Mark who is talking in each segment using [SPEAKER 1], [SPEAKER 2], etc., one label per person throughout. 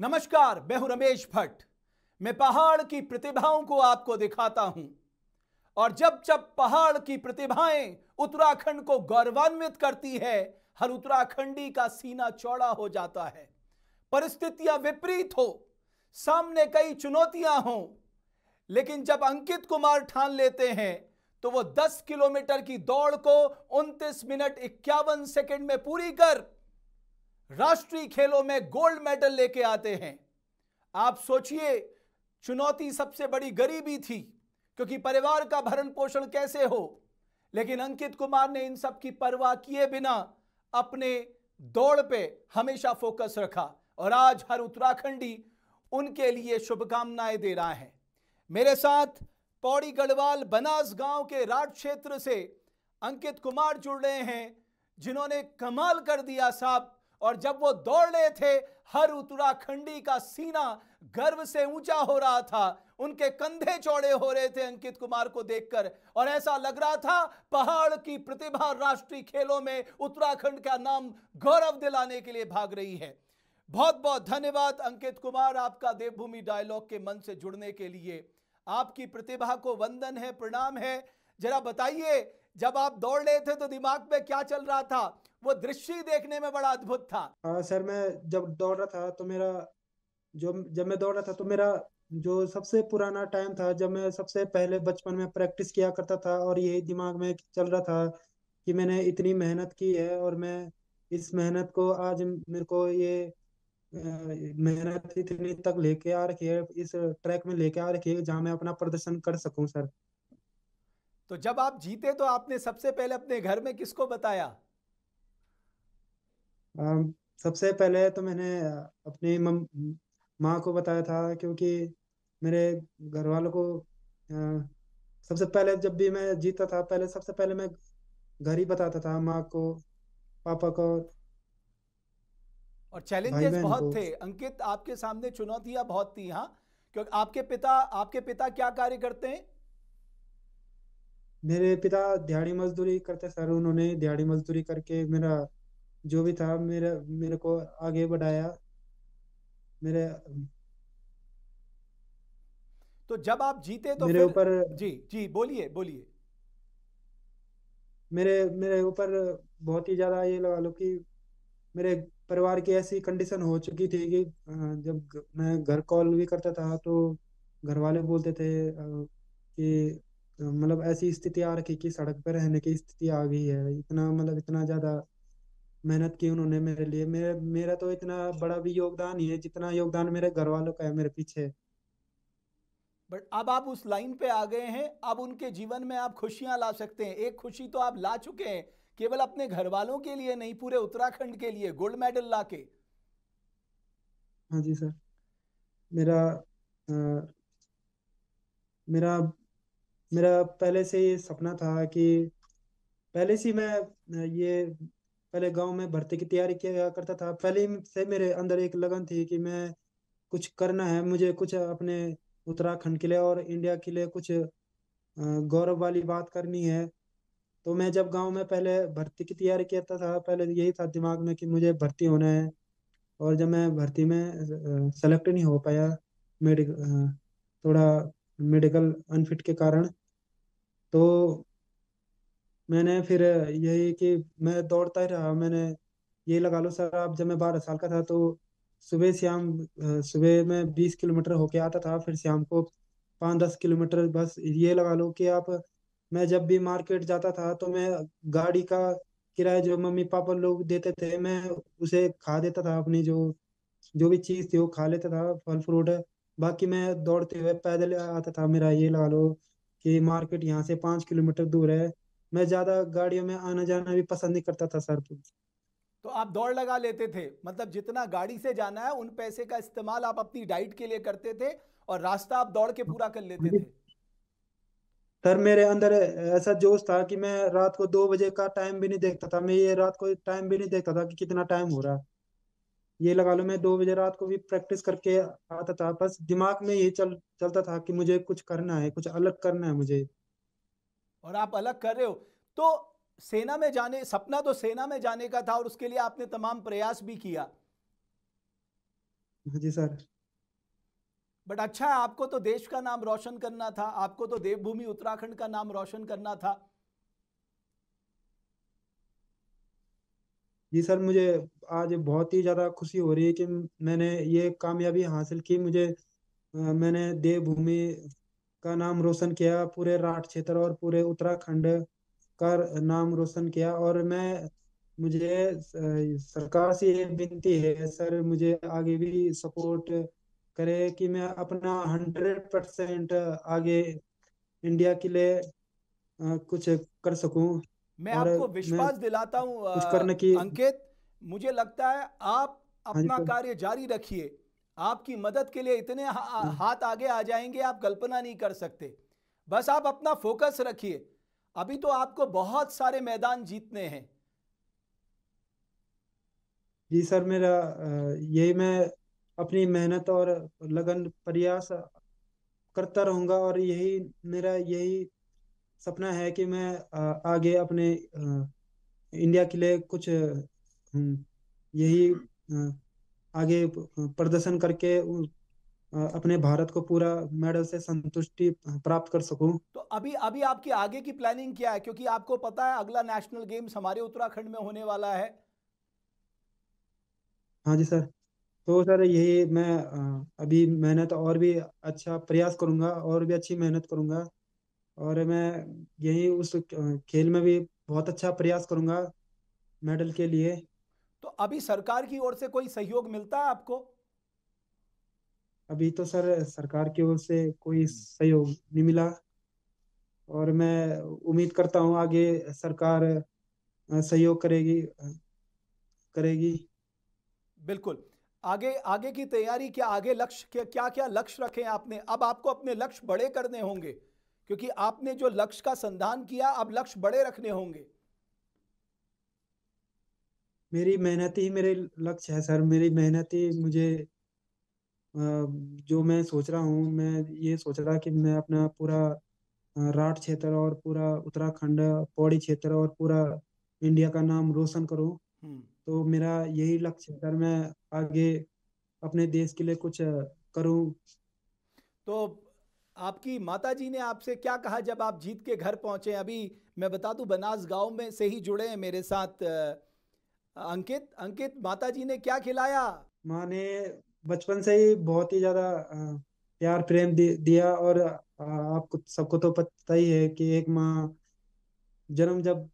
[SPEAKER 1] नमस्कार मैं हूं रमेश भट्ट मैं पहाड़ की प्रतिभाओं को आपको दिखाता हूं और जब जब पहाड़ की प्रतिभाएं उत्तराखंड को गौरवान्वित करती है हर उत्तराखंडी का सीना चौड़ा हो जाता है परिस्थितियां विपरीत हो सामने कई चुनौतियां हों लेकिन जब अंकित कुमार ठान लेते हैं तो वो 10 किलोमीटर की दौड़ को 29 मिनट इक्यावन सेकंड में पूरी कर राष्ट्रीय खेलों में गोल्ड मेडल लेके आते हैं आप सोचिए चुनौती सबसे बड़ी गरीबी थी क्योंकि परिवार का भरण पोषण कैसे हो लेकिन अंकित कुमार ने इन सब की परवाह किए बिना अपने दौड़ पे हमेशा फोकस रखा और आज हर उत्तराखंडी उनके लिए शुभकामनाएं दे रहा है मेरे साथ पौड़ी गढ़वाल बनास गांव के राज क्षेत्र से अंकित कुमार जुड़ रहे हैं जिन्होंने कमाल कर दिया साहब और जब वो दौड़ रहे थे हर उत्तराखंडी का सीना गर्व से ऊंचा हो रहा था उनके कंधे चौड़े हो रहे थे अंकित कुमार को देखकर और ऐसा लग रहा था पहाड़ की प्रतिभा राष्ट्रीय खेलों में उत्तराखंड का नाम गौरव दिलाने के लिए भाग रही है बहुत बहुत धन्यवाद अंकित कुमार आपका देवभूमि डायलॉग के मन से जुड़ने के लिए आपकी प्रतिभा को वंदन है प्रणाम है जरा बताइए जब आप दौड़ रहे थे तो दिमाग में क्या चल रहा था वो दृश्य देखने में बड़ा अद्भुत था
[SPEAKER 2] हाँ सर मैं जब दौड़ रहा था तो मेरा जो जब मैं दौड़ रहा था तो मेरा जो सबसे पुराना टाइम था जब मैं सबसे पहले बचपन में प्रैक्टिस किया करता था और यही दिमाग में चल रहा था कि मैंने इतनी मेहनत की है और मैं इस मेहनत को आज मेरे को ये मेहनत इतनी तक लेके आ रखी है इस ट्रैक में लेके आ रखी है जहाँ मैं अपना प्रदर्शन कर सकूं सर
[SPEAKER 1] तो जब आप जीते तो आपने सबसे पहले अपने घर में किसको बताया
[SPEAKER 2] सबसे पहले तो मैंने अपनी माँ को बताया था क्योंकि मेरे घर वालों को सबसे पहले जब भी मैं जीता था पहले सबसे पहले मैं घर ही बताता था माँ को पापा को
[SPEAKER 1] और चैलेंजेस बहुत थे अंकित आपके सामने चुनौतियां बहुत थी हाँ क्योंकि आपके पिता आपके पिता क्या कार्य करते हैं
[SPEAKER 2] मेरे पिता दिहाड़ी मजदूरी करते सर उन्होंने दिहाड़ी मजदूरी करके मेरा जो भी था मेरे मेरे को आगे बढ़ाया मेरे
[SPEAKER 1] तो जब आप जीते तो मेरे ऊपर जी जी बोलिए बोलिए
[SPEAKER 2] मेरे मेरे ऊपर बहुत ही ज्यादा ये लगा लो कि मेरे परिवार की ऐसी कंडीशन हो चुकी थी कि जब मैं घर कॉल भी करता था तो घर वाले बोलते थे कि मतलब ऐसी स्थिति आ रखी कि सड़क पर रहने की स्थिति आ गई है इतना मतलब इतना ज्यादा मेहनत की उन्होंने मेरे लिए मेरे मेरा तो इतना बड़ा भी योगदान ही है जितना योगदान मेरे घर वालों का है मेरे पीछे
[SPEAKER 1] बट अब आप उस लाइन पे आ गए हैं अब उनके जीवन में आप खुशियां ला सकते हैं एक खुशी तो आप ला चुके हैं केवल अपने घर वालों के लिए नहीं पूरे उत्तराखंड के लिए गोल्ड मेडल ला के
[SPEAKER 2] हाँ जी सर मेरा आ, मेरा मेरा पहले से ही सपना था कि पहले से मैं ये पहले गांव में भर्ती की तैयारी किया करता था पहले से मेरे अंदर एक लगन थी कि मैं कुछ करना है मुझे कुछ अपने उत्तराखंड के लिए और इंडिया के लिए कुछ गौरव वाली बात करनी है तो मैं जब गांव में पहले भर्ती की तैयारी करता था पहले यही था दिमाग में कि मुझे भर्ती होना है और जब मैं भर्ती में सेलेक्ट नहीं हो पाया मेडिकल थोड़ा मेडिकल अनफिट के कारण तो मैंने फिर यही कि मैं दौड़ता ही रहा मैंने ये लगा लो सर आप जब मैं बारह साल का था तो सुबह शाम सुबह मैं बीस किलोमीटर होके आता था फिर शाम को पाँच दस किलोमीटर बस ये लगा लो कि आप मैं जब भी मार्केट जाता था तो मैं गाड़ी का किराया जो मम्मी पापा लोग देते थे मैं उसे खा देता था अपनी जो जो भी चीज़ थी वो खा लेता था फल फ्रूट बाकी मैं दौड़ते हुए पैदल आता था मेरा ये लगा लो कि मार्केट यहाँ से पाँच किलोमीटर दूर है मैं ज्यादा गाड़ियों में आना जाना भी पसंद नहीं करता था सर तो।,
[SPEAKER 1] तो आप दौड़ लगा लेते थे मतलब जितना गाड़ी से जाना है उन पैसे का इस्तेमाल आप अपनी डाइट के लिए करते थे और रास्ता आप दौड़ के पूरा कर लेते थे
[SPEAKER 2] सर मेरे अंदर ऐसा जोश था कि मैं रात को दो बजे का टाइम भी नहीं देखता था मैं ये रात को टाइम भी नहीं देखता था कि कितना टाइम हो रहा है ये लगा लो मैं दो बजे रात को भी प्रैक्टिस करके आता था बस दिमाग में ये चल चलता था कि मुझे कुछ करना है कुछ अलग करना है
[SPEAKER 1] मुझे और आप अलग कर रहे हो तो सेना में जाने सपना तो सेना में जाने का था और उसके लिए आपने तमाम प्रयास भी किया हाँ जी सर बट अच्छा है आपको तो देश का नाम रोशन करना था आपको तो देवभूमि उत्तराखंड का नाम रोशन करना था
[SPEAKER 2] जी सर मुझे आज बहुत ही ज़्यादा खुशी हो रही है कि मैंने ये कामयाबी हासिल की मुझे मैंने देवभूमि का नाम रोशन किया पूरे राट क्षेत्र और पूरे उत्तराखंड का नाम रोशन किया और मैं मुझे सरकार से ये विनती है सर मुझे आगे भी सपोर्ट करे कि मैं अपना हंड्रेड परसेंट आगे इंडिया के लिए कुछ कर सकूं मैं आपको विश्वास मैं
[SPEAKER 1] दिलाता हूं कुछ करने की अंकित मुझे लगता है आप हाँ अपना कार्य जारी रखिए आपकी मदद के लिए इतने हा, हम्म। हाथ आगे आ जाएंगे आप कल्पना नहीं कर सकते बस आप अपना फोकस रखिए अभी तो आपको बहुत सारे मैदान जीतने हैं
[SPEAKER 2] जी सर मेरा यही मैं अपनी मेहनत और लगन प्रयास करता रहूंगा और यही मेरा यही सपना है कि मैं आगे अपने इंडिया के लिए कुछ हम्म, यही आगे प्रदर्शन करके अपने भारत को पूरा मेडल से संतुष्टि प्राप्त कर सकूं तो
[SPEAKER 1] अभी अभी आपकी आगे की प्लानिंग क्या है क्योंकि आपको पता है अगला नेशनल गेम्स हमारे उत्तराखंड में होने वाला है
[SPEAKER 2] हाँ जी सर तो सर यही मैं अभी मेहनत और भी अच्छा प्रयास करूंगा और भी अच्छी मेहनत करूंगा और मैं यही उस खेल में भी बहुत अच्छा प्रयास करूंगा मेडल के लिए
[SPEAKER 1] अभी सरकार की ओर से कोई
[SPEAKER 2] सहयोग मिलता है आपको अभी तो सर सरकार की ओर से कोई सहयोग नहीं मिला और मैं उम्मीद करता हूँ आगे सरकार सहयोग करेगी
[SPEAKER 1] करेगी बिल्कुल आगे आगे की तैयारी क्या आगे लक्ष्य क्या क्या क्या लक्ष्य रखे आपने अब आपको अपने लक्ष्य बड़े करने होंगे क्योंकि आपने जो लक्ष्य का संधान किया अब लक्ष्य बड़े रखने होंगे मेरी मेहनत ही मेरे
[SPEAKER 2] लक्ष्य है सर मेरी मेहनत ही मुझे जो मैं सोच रहा हूँ मैं ये सोच रहा कि मैं अपना पूरा राठ क्षेत्र और पूरा उत्तराखंड पौड़ी क्षेत्र और पूरा इंडिया का नाम रोशन करूँ हम्म। तो मेरा यही लक्ष्य है सर मैं आगे अपने देश के लिए कुछ करूँ
[SPEAKER 1] तो आपकी माता जी ने आपसे क्या कहा जब आप जीत के घर पहुंचे अभी मैं बता दूं बनास गांव में से ही जुड़े हैं मेरे साथ अंकित अंकित माता जी ने क्या खिलाया माँ ने बचपन से
[SPEAKER 2] ही बहुत ही ज्यादा प्यार प्रेम दिया और आप सबको तो पता ही है कि एक माँ जन्म जब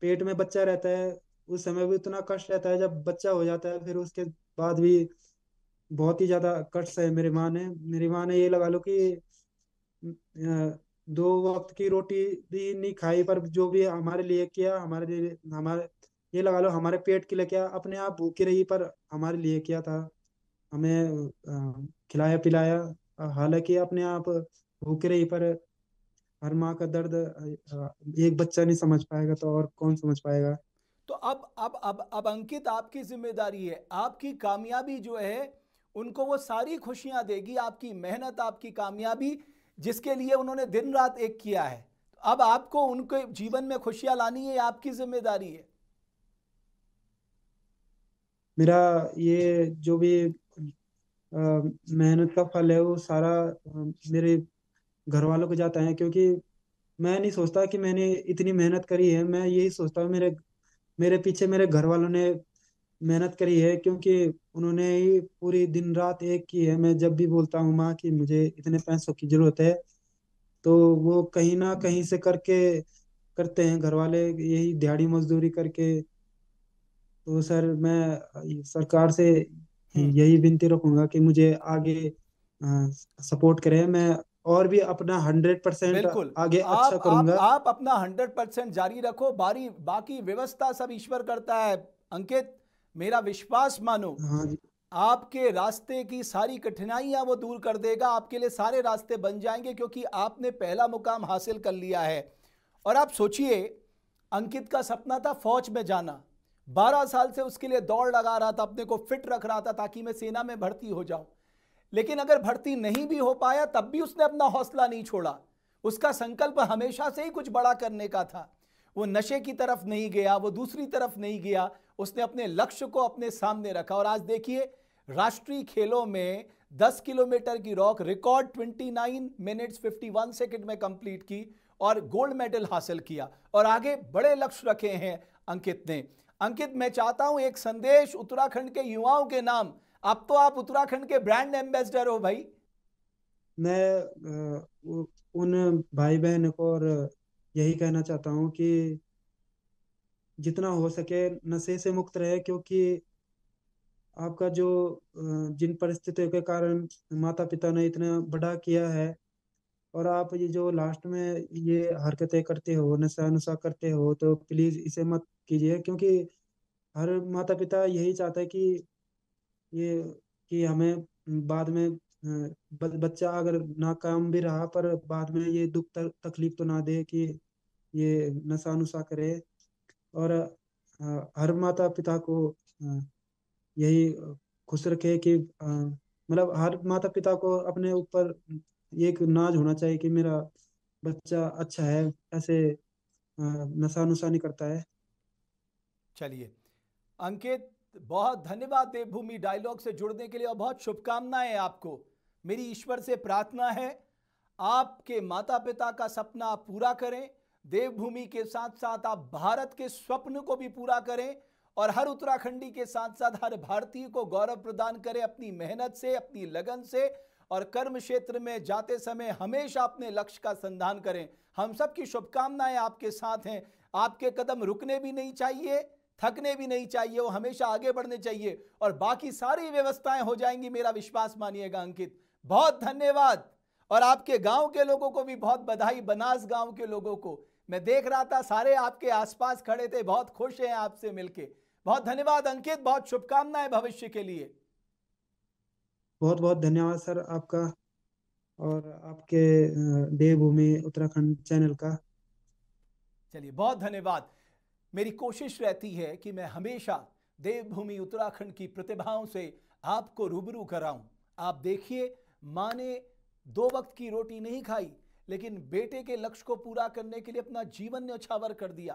[SPEAKER 2] पेट में बच्चा रहता है उस समय भी इतना कष्ट रहता है जब बच्चा हो जाता है फिर उसके बाद भी बहुत ही ज्यादा कष्ट है मेरी माँ ने मेरी माँ ने ये लगा लो कि दो वक्त की रोटी भी नहीं खाई पर जो भी हमारे लिए किया हमारे लिए हमारे ये लगा लो हमारे पेट के लिए क्या अपने आप भूखी रही पर हमारे लिए क्या था हमें खिलाया पिलाया हालांकि अपने आप भूखे रही पर हर माँ का दर्द एक बच्चा नहीं समझ पाएगा तो और कौन समझ पाएगा
[SPEAKER 1] तो अब अब अब अब अंकित आपकी जिम्मेदारी है आपकी कामयाबी जो है उनको वो सारी खुशियां देगी आपकी मेहनत आपकी कामयाबी जिसके लिए उन्होंने दिन रात एक किया है अब आपको उनके जीवन में खुशियां लानी है आपकी जिम्मेदारी है
[SPEAKER 2] मेरा ये जो भी मेहनत का फल है वो सारा मेरे घर वालों को जाता है क्योंकि मैं नहीं सोचता कि मैंने इतनी मेहनत करी है मैं यही सोचता हूँ मेरे मेरे पीछे मेरे घर वालों ने मेहनत करी है क्योंकि उन्होंने ही पूरी दिन रात एक की है मैं जब भी बोलता हूँ माँ कि मुझे इतने पैसों की जरूरत है तो वो कहीं ना कहीं से करके करते हैं घर वाले यही दिहाड़ी मजदूरी करके तो सर मैं सरकार से हम्म। यही विनती रखूंगा कि मुझे आगे सपोर्ट करें मैं और भी अपना हंड्रेड परसेंट आगे आप, अच्छा करूंगा आप
[SPEAKER 1] अपना हंड्रेड परसेंट जारी रखो बारी बाकी व्यवस्था सब ईश्वर करता है अंकित मेरा विश्वास मानो हाँ जी आपके रास्ते की सारी कठिनाइयां वो दूर कर देगा आपके लिए सारे रास्ते बन जाएंगे क्योंकि आपने पहला मुकाम हासिल कर लिया है और आप सोचिए अंकित का सपना था फौज में जाना बारह साल से उसके लिए दौड़ लगा रहा था अपने को फिट रख रहा था ताकि मैं सेना में भर्ती हो जाऊं लेकिन अगर भर्ती नहीं भी हो पाया तब भी उसने अपना हौसला नहीं छोड़ा उसका संकल्प हमेशा से ही कुछ बड़ा करने का था वो नशे की तरफ नहीं गया वो दूसरी तरफ नहीं गया उसने अपने लक्ष्य को अपने सामने रखा और आज देखिए राष्ट्रीय खेलों में 10 किलोमीटर की रॉक रिकॉर्ड 29 मिनट्स 51 सेकंड में कंप्लीट की और गोल्ड मेडल हासिल किया और आगे बड़े लक्ष्य रखे हैं अंकित ने अंकित मैं चाहता हूं एक संदेश उत्तराखंड के युवाओं के नाम अब तो आप उत्तराखंड के ब्रांड एम्बेसडर हो भाई
[SPEAKER 2] मैं उन भाई बहन को और यही कहना चाहता हूं कि जितना हो सके नशे से मुक्त रहे क्योंकि आपका जो जिन परिस्थितियों के कारण माता पिता ने इतना बड़ा किया है और आप ये जो लास्ट में ये हरकतें करते हो नशा नशा करते हो तो प्लीज इसे मत कीजिए क्योंकि हर माता पिता यही चाहता है कि ये कि हमें बाद में बच्चा अगर नाकाम भी रहा पर बाद में ये दुख तक तकलीफ तो ना दे कि ये नशा नुशा करे और हर माता पिता को यही खुश रखे कि मतलब हर माता पिता को अपने ऊपर एक नाज होना चाहिए कि मेरा बच्चा अच्छा है ऐसे नशा नुशा नहीं करता है
[SPEAKER 1] चलिए अंकित बहुत धन्यवाद देवभूमि डायलॉग से जुड़ने के लिए और बहुत शुभकामनाएं आपको मेरी ईश्वर से प्रार्थना है आपके माता पिता का सपना आप पूरा करें देवभूमि के साथ साथ आप भारत के स्वप्न को भी पूरा करें और हर उत्तराखंडी के साथ साथ हर भारतीय को गौरव प्रदान करें अपनी मेहनत से अपनी लगन से और कर्म क्षेत्र में जाते समय हमेशा अपने लक्ष्य का संधान करें हम सबकी शुभकामनाएं आपके साथ हैं आपके कदम रुकने भी नहीं चाहिए थकने भी नहीं चाहिए वो हमेशा आगे बढ़ने चाहिए और बाकी सारी व्यवस्थाएं हो जाएंगी मेरा विश्वास मानिएगा अंकित बहुत धन्यवाद और आपके गांव के लोगों को भी बहुत बधाई बनास गांव के लोगों को मैं देख रहा था सारे आपके आसपास खड़े थे बहुत खुश हैं आपसे मिलके बहुत धन्यवाद अंकित बहुत शुभकामनाएं भविष्य के लिए
[SPEAKER 2] बहुत बहुत धन्यवाद सर आपका और आपके देवभूमि उत्तराखंड चैनल का
[SPEAKER 1] चलिए बहुत धन्यवाद मेरी कोशिश रहती है कि मैं हमेशा देवभूमि उत्तराखंड की प्रतिभाओं से आपको रूबरू कराऊं आप देखिए माँ ने दो वक्त की रोटी नहीं खाई लेकिन बेटे के लक्ष्य को पूरा करने के लिए अपना जीवन न्यौछावर कर दिया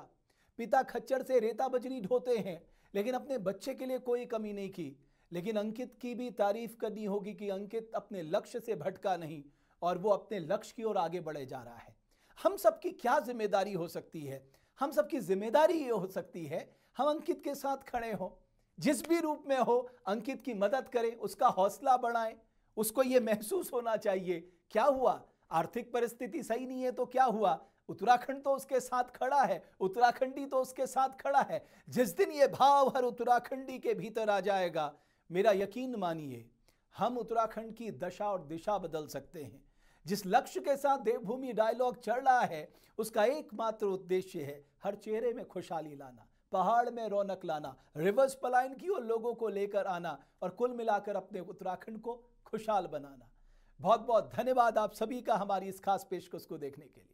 [SPEAKER 1] पिता खच्चर से रेता बजरी ढोते हैं लेकिन अपने बच्चे के लिए कोई कमी नहीं की लेकिन अंकित की भी तारीफ करनी होगी कि अंकित अपने लक्ष्य से भटका नहीं और वो अपने लक्ष्य की ओर आगे बढ़े जा रहा है हम सबकी क्या जिम्मेदारी हो सकती है हम सबकी जिम्मेदारी ये हो सकती है हम अंकित के साथ खड़े हों जिस भी रूप में हो अंकित की मदद करें उसका हौसला बढ़ाएं उसको ये महसूस होना चाहिए क्या हुआ आर्थिक परिस्थिति सही नहीं है तो क्या हुआ उत्तराखंड तो उसके साथ खड़ा है उत्तराखंडी तो उसके साथ खड़ा है जिस दिन ये भाव हर उत्तराखंडी के भीतर आ जाएगा मेरा यकीन मानिए हम उत्तराखंड की दशा और दिशा बदल सकते हैं जिस लक्ष्य के साथ देवभूमि डायलॉग चढ़ रहा है उसका एकमात्र उद्देश्य है हर चेहरे में खुशहाली लाना पहाड़ में रौनक लाना रिवर्स पलायन की ओर लोगों को लेकर आना और कुल मिलाकर अपने उत्तराखंड को खुशहाल बनाना बहुत बहुत धन्यवाद आप सभी का हमारी इस खास पेशकश को देखने के लिए